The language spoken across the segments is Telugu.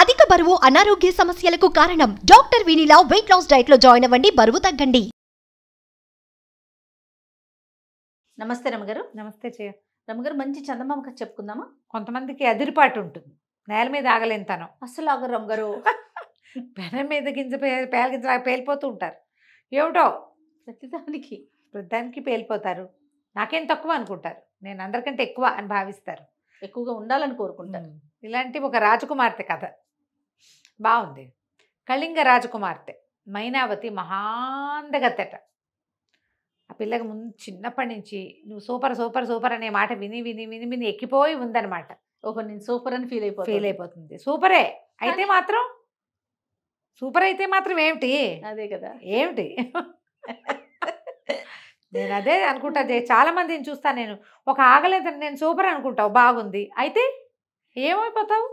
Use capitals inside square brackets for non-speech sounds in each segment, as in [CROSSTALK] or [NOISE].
అధిక బరువు అనారోగ్య సమస్యలకు కారణం doctor Vineela weight loss diet లో జాయిన్ అవ్వండి బరువు తగ్గండి నమస్తే రమగారు నమస్తే చేయ రమగారు మంచి చందమామ చెప్పుకుందామా కొంతమందికి అదిరిపాటు ఉంటుంది నేల మీద ఆగలేని తనం అసలు ఆగరు రమగారు [LAUGHS] పెన మీద గింజ పేల గింజ పేలిపోతూ ఉంటారు ఏమిటో ప్రతిదానికి ప్రతిదానికి పేలిపోతారు నాకేం తక్కువ అనుకుంటారు నేను అందరికంటే ఎక్కువ అని భావిస్తారు ఎక్కువగా ఉండాలని కోరుకుంటాను ఇలాంటి ఒక రాజకుమార్తె కథ బాగుంది కళింగ రాజకుమార్తె మైనావతి మహాందగతెట ఆ పిల్లకి ముందు చిన్నప్పటి నుంచి నువ్వు సూపర్ సూపర్ సూపర్ అనే మాట విని విని విని విని ఎక్కిపోయి ఉందనమాట ఓహో నేను సూపర్ అని ఫీల్ అయిపో ఫీల్ అయిపోతుంది సూపరే అయితే మాత్రం సూపర్ అయితే మాత్రం ఏమిటి అదే కదా ఏమిటి నేను అదే అనుకుంటా [LAUGHS] చాలా మందిని చూస్తాను నేను ఒక ఆగలేదని నేను సూపర్ అనుకుంటావు బాగుంది అయితే ఏమైపోతావు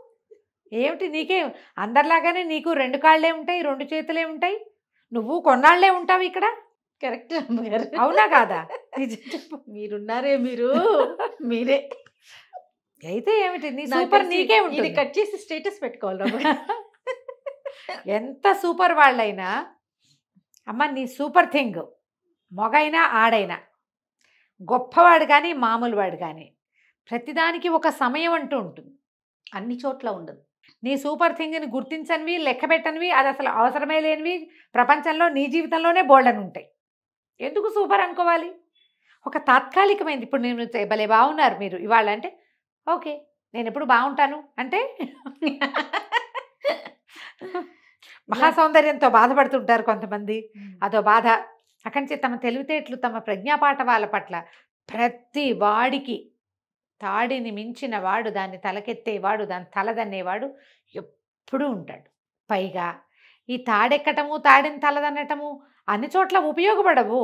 ఏమిటి నీకే అందరిలాగానే నీకు రెండు కాళ్ళే ఉంటాయి రెండు చేతులే ఉంటాయి నువ్వు కొన్నాళ్లే ఉంటావు ఇక్కడ కరెక్ట్ అవునా కాదా మీరున్నారే మీరు [LAUGHS] మీరే అయితే ఏమిటి నీ సూపర్ నీకే ఉంటుంది కట్ చేసి స్టేటస్ పెట్టుకోవాలి [LAUGHS] ఎంత సూపర్ వాళ్ళైనా అమ్మ నీ సూపర్ థింగ్ మొగైనా ఆడైనా గొప్పవాడు కానీ మామూలు వాడు కానీ ప్రతిదానికి ఒక సమయం అంటూ ఉంటుంది అన్ని చోట్ల ఉండదు నీ సూపర్ థింగ్ని గుర్తించనివి పెట్టనివి అది అసలు అవసరమే లేనివి ప్రపంచంలో నీ జీవితంలోనే బోల్డన్ ఉంటాయి ఎందుకు సూపర్ అనుకోవాలి ఒక తాత్కాలికమైనది ఇప్పుడు నేను భలే బాగున్నారు మీరు ఇవాళ అంటే ఓకే నేను ఎప్పుడు బాగుంటాను అంటే [LAUGHS] మహాసౌందర్యంతో బాధపడుతుంటారు కొంతమంది అదో బాధ అక్కడి నుంచి తమ తెలివితేటలు తమ వాళ్ళ పట్ల ప్రతి వాడికి తాడిని మించిన వాడు దాన్ని తలకెత్తేవాడు దాన్ని తలదన్నేవాడు ఎప్పుడూ ఉంటాడు పైగా ఈ తాడెక్కటము తాడిని తలదన్నటము అన్ని చోట్ల ఉపయోగపడవు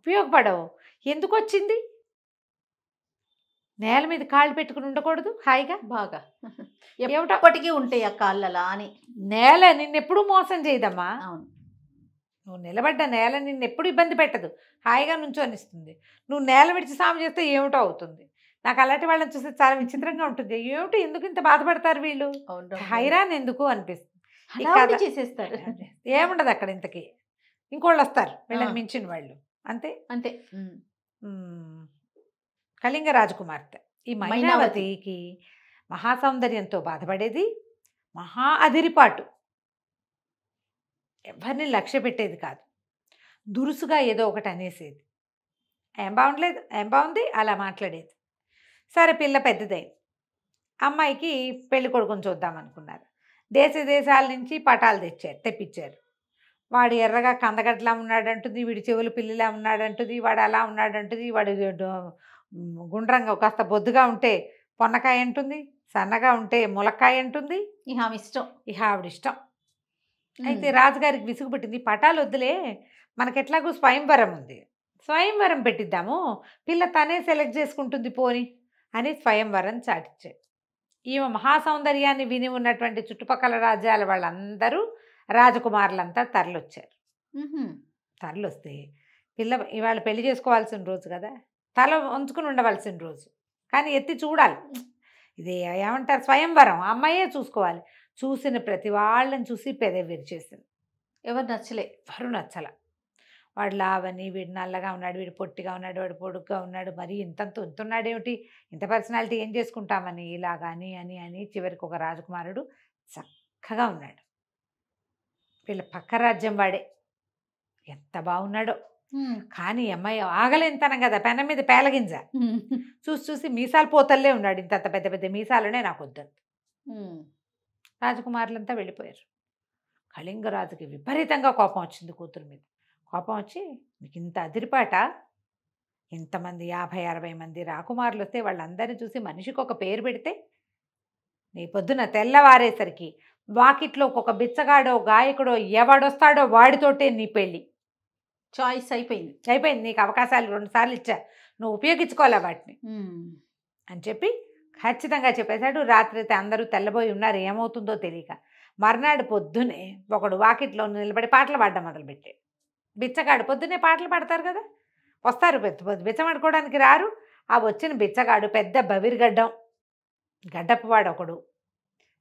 ఉపయోగపడవు ఎందుకు వచ్చింది నేల మీద కాళ్ళు పెట్టుకుని ఉండకూడదు హాయిగా బాగా [LAUGHS] ఎప్పటికీ ఉంటాయి ఆ కాళ్ళలా అని నేల నిన్నెప్పుడు మోసం చేయదమ్మా అవును నువ్వు నిలబడ్డ నేల నిన్నెప్పుడు ఇబ్బంది పెట్టదు హాయిగా అనిస్తుంది నువ్వు నేల విడిచి సాము చేస్తే ఏమిటో అవుతుంది నాకు అలాంటి వాళ్ళని చూస్తే చాలా విచిత్రంగా ఉంటుంది ఏమిటి ఎందుకు ఇంత బాధపడతారు వీళ్ళు హైరాన్ ఎందుకు అనిపిస్తుంది చేసేస్తారు ఏముండదు అక్కడ ఇంతకి ఇంకోళ్ళు వస్తారు వీళ్ళని మించిన వాళ్ళు అంతే అంతే కళింగ రాజకుమార్తె ఈ మైనావతికి మహాసౌందర్యంతో బాధపడేది మహా అదిరిపాటు ఎవరిని లక్ష్య పెట్టేది కాదు దురుసుగా ఏదో ఒకటి అనేసేది ఏం బాగుండలేదు ఏం బాగుంది అలా మాట్లాడేది సరే పిల్ల పెద్దదైంది అమ్మాయికి పెళ్లి కొడుకుని చూద్దామనుకున్నారు దేశ దేశాల నుంచి పటాలు తెచ్చారు తెప్పించారు వాడు ఎర్రగా కందగడ్డలా ఉన్నాడంటుంది వీడి చెవులు పిల్లిలా ఉన్నాడంటుంది వాడు అలా ఉన్నాడంటుంది వాడు గుండ్రంగా కాస్త బొద్దుగా ఉంటే పొన్నకాయ అంటుంది సన్నగా ఉంటే ములక్కాయ అంటుంది ఇహ ఇష్టం ఇహ ఆవిడ ఇష్టం అయితే రాజుగారికి విసుగుపెట్టింది పటాలు వద్దులే మనకెట్లాగూ స్వయంవరం ఉంది స్వయంవరం పెట్టిద్దాము పిల్ల తనే సెలెక్ట్ చేసుకుంటుంది పోని అని స్వయంవరం చాటించాడు ఈమె మహాసౌందర్యాన్ని విని ఉన్నటువంటి చుట్టుపక్కల రాజ్యాల వాళ్ళందరూ రాజకుమారులంతా తరలొచ్చారు తరలొస్తే పిల్ల ఇవాళ పెళ్లి చేసుకోవాల్సిన రోజు కదా తల ఉంచుకుని ఉండవలసిన రోజు కానీ ఎత్తి చూడాలి ఇది ఏమంటారు స్వయంవరం అమ్మాయే చూసుకోవాలి చూసిన ప్రతి వాళ్ళని చూసి పెదవి విరిచేసింది ఎవరు నచ్చలే ఎవరు నచ్చల వాడు లావని వీడు నల్లగా ఉన్నాడు వీడు పొట్టిగా ఉన్నాడు వాడు పొడుగ్గా ఉన్నాడు మరి ఇంతంత ఉంటున్నాడేమిటి ఇంత పర్సనాలిటీ ఏం చేసుకుంటామని ఇలాగాని అని అని చివరికి ఒక రాజకుమారుడు చక్కగా ఉన్నాడు వీళ్ళ పక్క రాజ్యం వాడే ఎంత బాగున్నాడో కానీ అమ్మాయి ఆగలేనితనం కదా పెన మీద పేలగింజ చూసి చూసి మీసాలు పోతల్లే ఉన్నాడు ఇంత పెద్ద పెద్ద మీసాలనే నాకు వద్దంది రాజకుమారులంతా వెళ్ళిపోయారు కళింగరాజుకి విపరీతంగా కోపం వచ్చింది కూతురు మీద కోపం వచ్చి మీకు ఇంత అదిరిపాట ఇంతమంది యాభై అరవై మంది రాకుమారులు వస్తే వాళ్ళందరినీ చూసి మనిషికి ఒక పేరు పెడితే నీ పొద్దున తెల్లవారేసరికి వాకిట్లో ఒక బిచ్చగాడో గాయకుడో ఎవడొస్తాడో వాడితోటే నీ పెళ్ళి చాయిస్ అయిపోయింది అయిపోయింది నీకు అవకాశాలు రెండుసార్లు ఇచ్చా నువ్వు ఉపయోగించుకోవాలా వాటిని అని చెప్పి ఖచ్చితంగా చెప్పేశాడు రాత్రి అయితే అందరూ తెల్లబోయి ఉన్నారు ఏమవుతుందో తెలియక మర్నాడు పొద్దునే ఒకడు వాకిట్లో నిలబడి పాటలు పాడడం మొదలుపెట్టాడు బిచ్చగాడు పొద్దున్నే పాటలు పాడతారు కదా వస్తారు బిచ్చమడుకోవడానికి రారు ఆ వచ్చిన బిచ్చగాడు పెద్ద బవిర్గడ్డం గడ్డపువాడు ఒకడు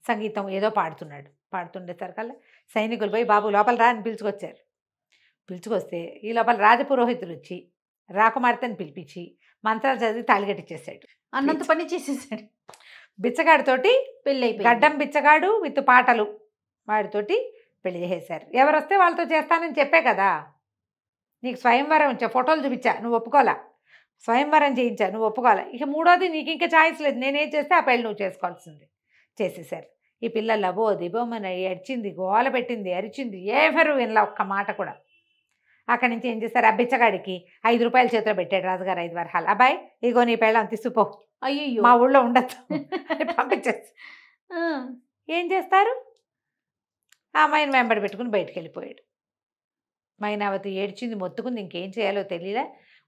సంగీతం ఏదో పాడుతున్నాడు కల్లా సైనికులు పోయి బాబు లోపల రా అని పిలుచుకొచ్చారు పిలుచుకొస్తే ఈ లోపల రాజపురోహితులు వచ్చి రాకుమార్తెని పిలిపించి మంత్రాలు చదివి తాళిగట్టిచ్చేసాడు అన్నంత పని చేసేసాడు బిచ్చగాడితోటి పెళ్ళి గడ్డం బిచ్చగాడు విత్ పాటలు వాడితోటి పెళ్లి చేసేసారు ఎవరు వస్తే వాళ్ళతో చేస్తానని చెప్పే కదా నీకు స్వయంవరం ఇచ్చా ఫోటోలు చూపించా నువ్వు ఒప్పుకోలే స్వయంవరం చేయించా నువ్వు ఒప్పుకోలే ఇక మూడోది నీకు ఇంకా ఛాయిస్ లేదు నేనేం చేస్తే ఆ పెళ్ళి నువ్వు చేసుకోవాల్సింది చేసేసారు ఈ పిల్ల లబో దిబోమని అరిచింది గోల పెట్టింది అరిచింది ఏఫరు వినలా ఒక్క మాట కూడా అక్కడి నుంచి ఏం చేశారు అబ్బిచ్చగాడికి ఐదు రూపాయలు చేతిలో పెట్టాడు రాజుగారు ఐదు వరహాలు అబ్బాయి ఇగో నీ పెళ్ళం తీసుకుపో అయ్యో మా ఊళ్ళో ఉండొచ్చు [LAUGHS] పంపించచ్చు ఏం చేస్తారు ఆ అమ్మాయిని వెంబడి పెట్టుకుని బయటకు వెళ్ళిపోయాడు మైనావతి ఏడ్చింది మొత్తుకుంది ఇంకేం చేయాలో తెలియలే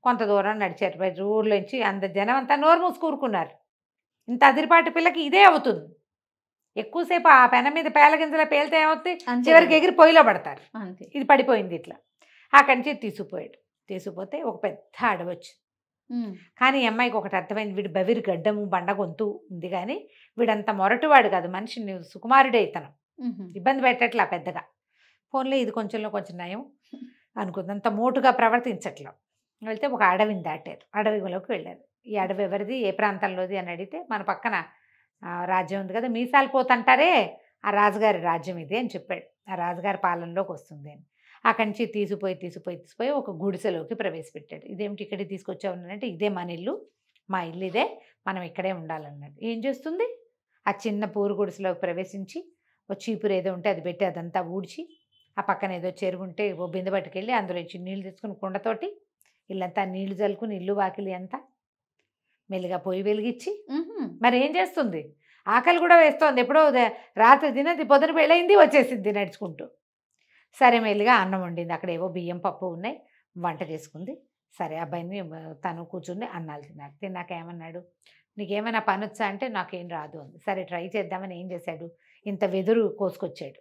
కొంత దూరం నడిచారు ఊర్లోంచి అంత జనం అంతా నోరు మూసుకూరుకున్నారు ఇంత అదిరిపాటి పిల్లకి ఇదే అవుతుంది ఎక్కువసేపు ఆ పెన మీద పేలగింజల పేలితే ఏమవుతుంది చివరికి ఎగిరి పొయ్యిలో పడతారు ఇది పడిపోయింది ఇట్లా అక్కడి నుంచి తీసుకుపోయాడు తీసుకుపోతే ఒక పెద్ద అడవచ్చు కానీ అమ్మాయికి ఒకటి అర్థమైంది వీడు బవిరి గడ్డము బండ గొంతు ఉంది కానీ వీడంత మొరటివాడు కాదు మనిషిని సుకుమారుడే ఇతను ఇబ్బంది పెట్టట్లా పెద్దగా ఫోన్లో ఇది కొంచెంలో కొంచెం నయం అనుకుంది అంత మోటుగా ప్రవర్తించట్లో వెళ్తే ఒక అడవిని దాటారు అడవిలోకి వెళ్ళారు ఈ అడవి ఎవరిది ఏ ప్రాంతంలోది అని అడిగితే మన పక్కన రాజ్యం ఉంది కదా మీసాలు పోతంటారే ఆ రాజుగారి రాజ్యం ఇది అని చెప్పాడు ఆ రాజుగారి పాలనలోకి వస్తుంది అని అక్కడి నుంచి తీసిపోయి తీసిపోయి తీసిపోయి ఒక గుడిసెలోకి ప్రవేశపెట్టాడు ఇదేమిటి ఇక్కడికి తీసుకొచ్చావు అంటే ఇదే మన ఇల్లు మా ఇల్లు ఇదే మనం ఇక్కడే ఉండాలన్నాడు ఏం చేస్తుంది ఆ చిన్న పూరు గుడిసెలోకి ప్రవేశించి ఒక చీపురు ఏదో ఉంటే అది పెట్టి అదంతా ఊడ్చి ఆ పక్కన ఏదో చెరువు ఉంటే ఓ బిందె పట్టుకెళ్ళి అందులో ఇచ్చి నీళ్ళు తీసుకుని కుండతోటి ఇల్లంతా నీళ్లు చల్లుకుని ఇల్లు వాకిలి అంతా మెల్లిగా పొయ్యి వెలిగించి మరి ఏం చేస్తుంది ఆకలి కూడా వేస్తోంది ఎప్పుడో రాత్రి తినది పొద్దున పెళ్ళయింది వచ్చేసింది నడుచుకుంటూ సరే మెల్లిగా అన్నం వండింది అక్కడ ఏవో బియ్యం పప్పు ఉన్నాయి వంట చేసుకుంది సరే అబ్బాయిని తను కూర్చుని అన్నాలు తిన్నాడు తిన్నాక ఏమన్నాడు నీకేమైనా పని వచ్చా అంటే నాకేం రాదు అంది సరే ట్రై చేద్దామని ఏం చేశాడు ఇంత వెదురు కోసుకొచ్చాడు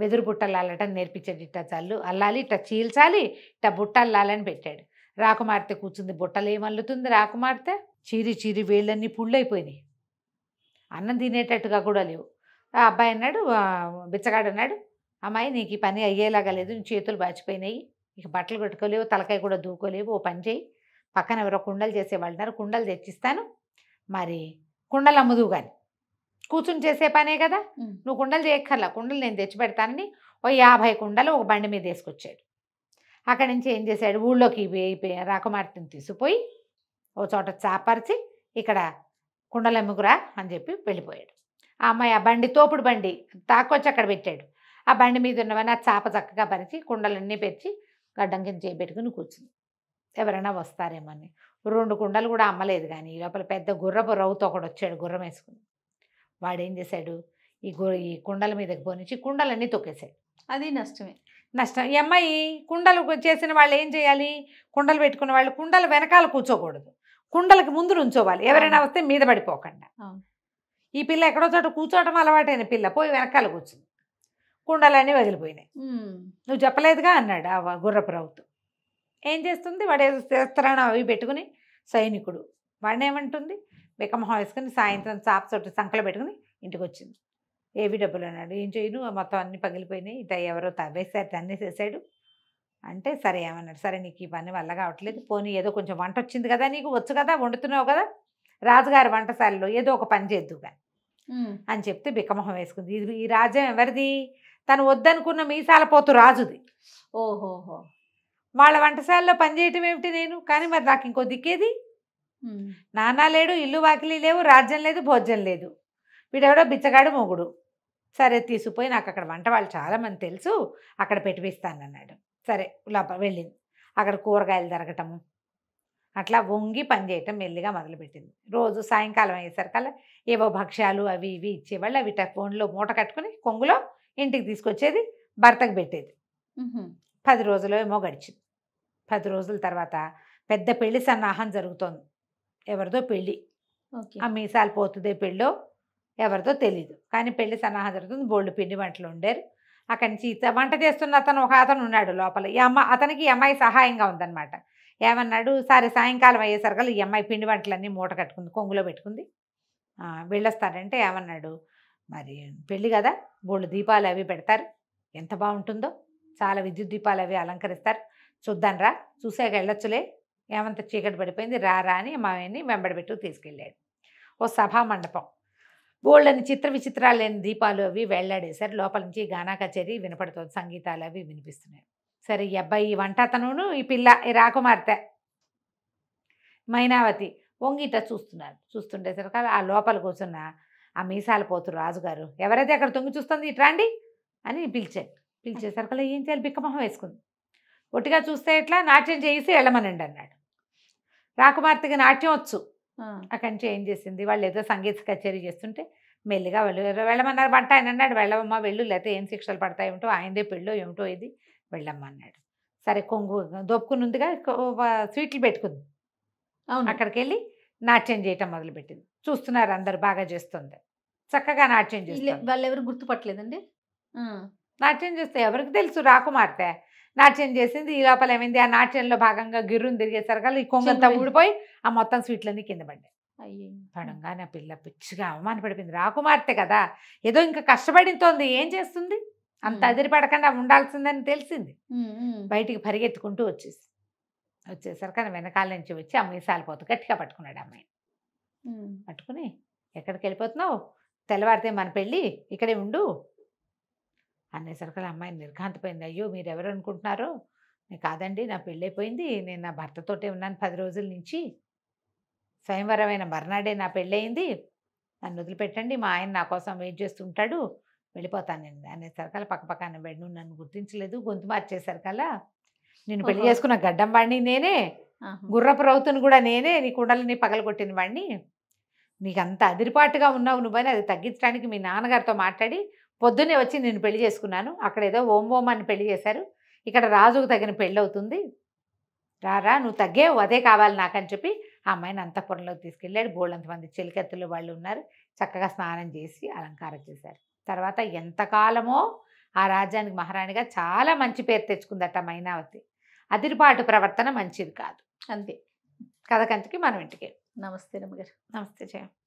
వెదురు బుట్టలు అల్లటం నేర్పించాడు ఇట్ట చల్లు అల్లాలి ఇట్ట చీల్చాలి ఇట్ట బుట్టలు అల్లాలని పెట్టాడు రాకుమార్తె కూర్చుంది బుట్టలు ఏమల్లుతుంది రాకుమార్తె చీరి చీరి వేళ్ళన్నీ పుళ్ళైపోయినాయి అన్నం తినేటట్టుగా కూడా లేవు ఆ అబ్బాయి అన్నాడు బిచ్చగాడు అన్నాడు అమ్మాయి నీకు ఈ పని అయ్యేలాగా లేదు నీ చేతులు బాచిపోయినాయి ఇక బట్టలు కట్టుకోలేవు తలకాయ కూడా దూకోలేవు ఓ పని చేయి పక్కన ఎవరో కుండలు ఉన్నారు కుండలు తెచ్చిస్తాను మరి కుండలు అమ్ముదువు కానీ కూర్చుని చేసే పనే కదా నువ్వు కుండలు చేయక్కర్లా కుండలు నేను తెచ్చి పెడతానని ఓ యాభై కుండలు ఒక బండి మీద వేసుకొచ్చాడు అక్కడి నుంచి ఏం చేశాడు ఊళ్ళోకి రాకుమార్తెని తీసిపోయి ఓ చోట చాపరిచి ఇక్కడ కుండలమ్ముకురా అని చెప్పి వెళ్ళిపోయాడు ఆ అమ్మాయి ఆ బండి తోపుడు బండి తాకొచ్చి అక్కడ పెట్టాడు ఆ బండి మీద ఉన్నవన్నీ ఆ చాప చక్కగా పరిచి కుండలన్నీ పెరిచి గడ్డం కింద చేపెట్టుకుని కూర్చుంది ఎవరైనా వస్తారేమో అని రెండు కుండలు కూడా అమ్మలేదు కానీ లోపల పెద్ద గుర్రపు రవ్వుతో ఒకడు వచ్చాడు గుర్రం వేసుకుని వాడేం చేశాడు ఈ గో ఈ కుండల మీదకి పోనిచ్చి కుండలన్నీ తొక్కేశాడు అది నష్టమే నష్టం ఈ అమ్మాయి కుండలు చేసిన వాళ్ళు ఏం చేయాలి కుండలు పెట్టుకున్న వాళ్ళు కుండల వెనకాల కూర్చోకూడదు కుండలకి ముందు ఉంచోవాలి ఎవరైనా వస్తే మీద పడిపోకుండా ఈ పిల్ల ఎక్కడో చోట కూర్చోవటం అలవాటైన పిల్ల పోయి వెనకాల కూర్చుంది కుండలన్నీ వదిలిపోయినాయి నువ్వు చెప్పలేదుగా అన్నాడు ఆ గుర్రపు రావుతో ఏం చేస్తుంది వాడు ఏదో అవి పెట్టుకుని సైనికుడు వాడిని ఏమంటుంది బికమ్ వేసుకుని సాయంత్రం చాప్ చోట సంకలు పెట్టుకుని ఇంటికి వచ్చింది ఏవి డబ్బులు అన్నాడు ఏం చేయను మొత్తం అన్నీ పగిలిపోయినాయి ఇట ఎవరో తవ్వేసారు తన్నేసేసాడు అంటే సరే ఏమన్నాడు సరే నీకు ఈ పని వల్ల కావట్లేదు పోనీ ఏదో కొంచెం వంట వచ్చింది కదా నీకు వచ్చు కదా వండుతున్నావు కదా రాజుగారి వంటశాలలో ఏదో ఒక పని చేద్దుగా అని చెప్తే బికమహం వేసుకుంది ఇది ఈ రాజ్యం ఎవరిది తను వద్దనుకున్న మీసాల పోతు రాజుది ఓహోహో వాళ్ళ వంటశాలలో పనిచేయటం ఏమిటి నేను కానీ మరి నాకు ఇంకో దిక్కేది నాన్న లేడు ఇల్లు వాకిలి లేవు రాజ్యం లేదు భోజనం లేదు వీడెవడో బిచ్చగాడు మొగుడు సరే తీసుకుపోయి నాకు అక్కడ వంట వాళ్ళు చాలామంది తెలుసు అక్కడ పెట్టిపిస్తాను అన్నాడు సరే లోపల వెళ్ళింది అక్కడ కూరగాయలు జరగటము అట్లా వంగి పనిచేయటం మెల్లిగా మొదలుపెట్టింది రోజు సాయంకాలం అయ్యేసరికల్లా ఏవో భక్ష్యాలు అవి ఇవి ఇచ్చేవాళ్ళు అవి ఫోన్లో మూట కట్టుకుని కొంగులో ఇంటికి తీసుకొచ్చేది భర్తకు పెట్టేది పది రోజులు ఏమో గడిచింది పది రోజుల తర్వాత పెద్ద పెళ్లి సన్నాహం జరుగుతోంది ఎవరిదో పెళ్ళి ఆ మీసాలు పోతుంది పెళ్ళో ఎవరిదో తెలీదు కానీ పెళ్లి సన్నాహం జరుగుతుంది బోళ్ళు పిండి వంటలు ఉండేరు అక్కడి నుంచి వంట చేస్తున్న అతను ఒక అతను ఉన్నాడు లోపల ఈ అమ్మ అతనికి ఈ అమ్మాయి సహాయంగా ఉందన్నమాట ఏమన్నాడు సరే సాయంకాలం అయ్యేసరికి ఈ అమ్మాయి పిండి వంటలన్నీ మూట కట్టుకుంది కొంగులో పెట్టుకుంది వెళ్ళొస్తారంటే ఏమన్నాడు మరి పెళ్ళి కదా బోళ్ళు దీపాలు అవి పెడతారు ఎంత బాగుంటుందో చాలా విద్యుత్ దీపాలు అవి అలంకరిస్తారు చూద్దాంరా చూసాక వెళ్ళొచ్చులే ఏమంత చీకటి పడిపోయింది రారా అని మా ఆయన్ని పెట్టు తీసుకెళ్ళాడు ఓ సభా మండపం బోల్డని చిత్ర విచిత్రాలు లేని దీపాలు అవి వెళ్లాడేశారు లోపల నుంచి గానా కచేరీ వినపడుతుంది సంగీతాలు అవి వినిపిస్తున్నాయి సరే ఈ అబ్బాయి ఈ వంట అతను ఈ పిల్ల ఈ రాకుమార్తె మైనావతి వంగిట చూస్తున్నారు చూస్తుండేసరికి ఆ లోపల కూర్చున్న ఆ మీసాల పోతు రాజుగారు ఎవరైతే అక్కడ తొంగి చూస్తుంది ఇట్రాండి అని పిలిచాడు పిలిచేసరికి ఏం చేయాలి బిక్కమొహం వేసుకుంది ఒట్టిగా చూస్తే ఇట్లా నాట్యం చేసి వెళ్ళమనండి అన్నాడు రాకుమార్తెకి నాట్యం వచ్చు అక్కడి నుంచి ఏం చేసింది వాళ్ళు ఏదో సంగీత కచేరీ చేస్తుంటే మెల్లిగా వాళ్ళు వెళ్ళమన్నారు వంట ఆయన అన్నాడు వెళ్ళవమ్మా వెళ్ళు లేకపోతే ఏం శిక్షలు పడతాయి ఏమిటో ఆయనదే పెళ్ళో ఏమిటో ఇది వెళ్ళమ్మన్నాడు సరే కొంగు దొప్పుకునుందిగా ఉందిగా స్వీట్లు పెట్టుకుంది అక్కడికి వెళ్ళి నాట్యం చేయటం మొదలుపెట్టింది చూస్తున్నారు అందరు బాగా చేస్తుంది చక్కగా నాట్యం చేస్తుంది వాళ్ళు ఎవరు గుర్తుపట్టలేదండి నాట్యం చేస్తే ఎవరికి తెలుసు రాకుమార్తె నాట్యం చేసింది ఈ లోపల ఏమైంది ఆ నాట్యంలో భాగంగా గిర్రుని తిరిగేసరికి ఈ కొంగంతా ఊడిపోయి ఆ మొత్తం స్వీట్లన్నీ కింద పడ్డాయి పడంగానే ఆ పిల్ల పిచ్చిగా అవమానపడిపోయింది రాకుమార్తె కదా ఏదో ఇంకా కష్టపడితోంది ఏం చేస్తుంది అంత అదిరిపడకుండా ఉండాల్సిందని తెలిసింది బయటికి పరిగెత్తుకుంటూ వచ్చేసి వచ్చేసరికి వెనకాల నుంచి వచ్చి ఆ మీసాలు పోతూ గట్టిగా పట్టుకున్నాడు అమ్మాయి పట్టుకుని ఎక్కడికి వెళ్ళిపోతున్నావు తెల్లవారితే మన పెళ్ళి ఇక్కడే ఉండు అనేసరికి అమ్మాయి నిర్ఘాంతపోయింది అయ్యో మీరెవరు అనుకుంటున్నారో కాదండి నా పెళ్ళైపోయింది నేను నా భర్తతోటే ఉన్నాను పది రోజుల నుంచి స్వయంవరమైన మర్నాడే నా పెళ్ళయింది నన్ను వదిలిపెట్టండి మా ఆయన నా కోసం వెయిట్ చేస్తుంటాడు వెళ్ళిపోతానండి పక్కపక్క ఆయన బెడ్ నన్ను గుర్తించలేదు గొంతు మార్చేసరికల్లా నేను పెళ్లి చేసుకున్న గడ్డం వాడిని నేనే గుర్రపు రౌతుని కూడా నేనే నీ కుండలని పగల కొట్టిన వాడిని నీకు అంత అదిరిపాటుగా ఉన్నావు నువ్వని అది తగ్గించడానికి మీ నాన్నగారితో మాట్లాడి పొద్దున్నే వచ్చి నేను పెళ్లి చేసుకున్నాను అక్కడ ఏదో ఓం ఓం అని పెళ్లి చేశారు ఇక్కడ రాజుకు తగిన పెళ్ళి అవుతుంది రారా నువ్వు తగ్గేవు అదే కావాలి నాకని చెప్పి ఆ అమ్మాయిని అంతఃపురంలోకి తీసుకెళ్ళాడు బోళ్ళంతమంది చెలికెత్తులు వాళ్ళు ఉన్నారు చక్కగా స్నానం చేసి అలంకారం చేశారు తర్వాత ఎంతకాలమో ఆ రాజ్యానికి మహారాణిగా చాలా మంచి పేరు తెచ్చుకుందట మైనావతి అదిరిపాటు ప్రవర్తన మంచిది కాదు అంతే కథ కంచికి మనం ఇంటికి నమస్తే రమ్మగారు నమస్తే జయ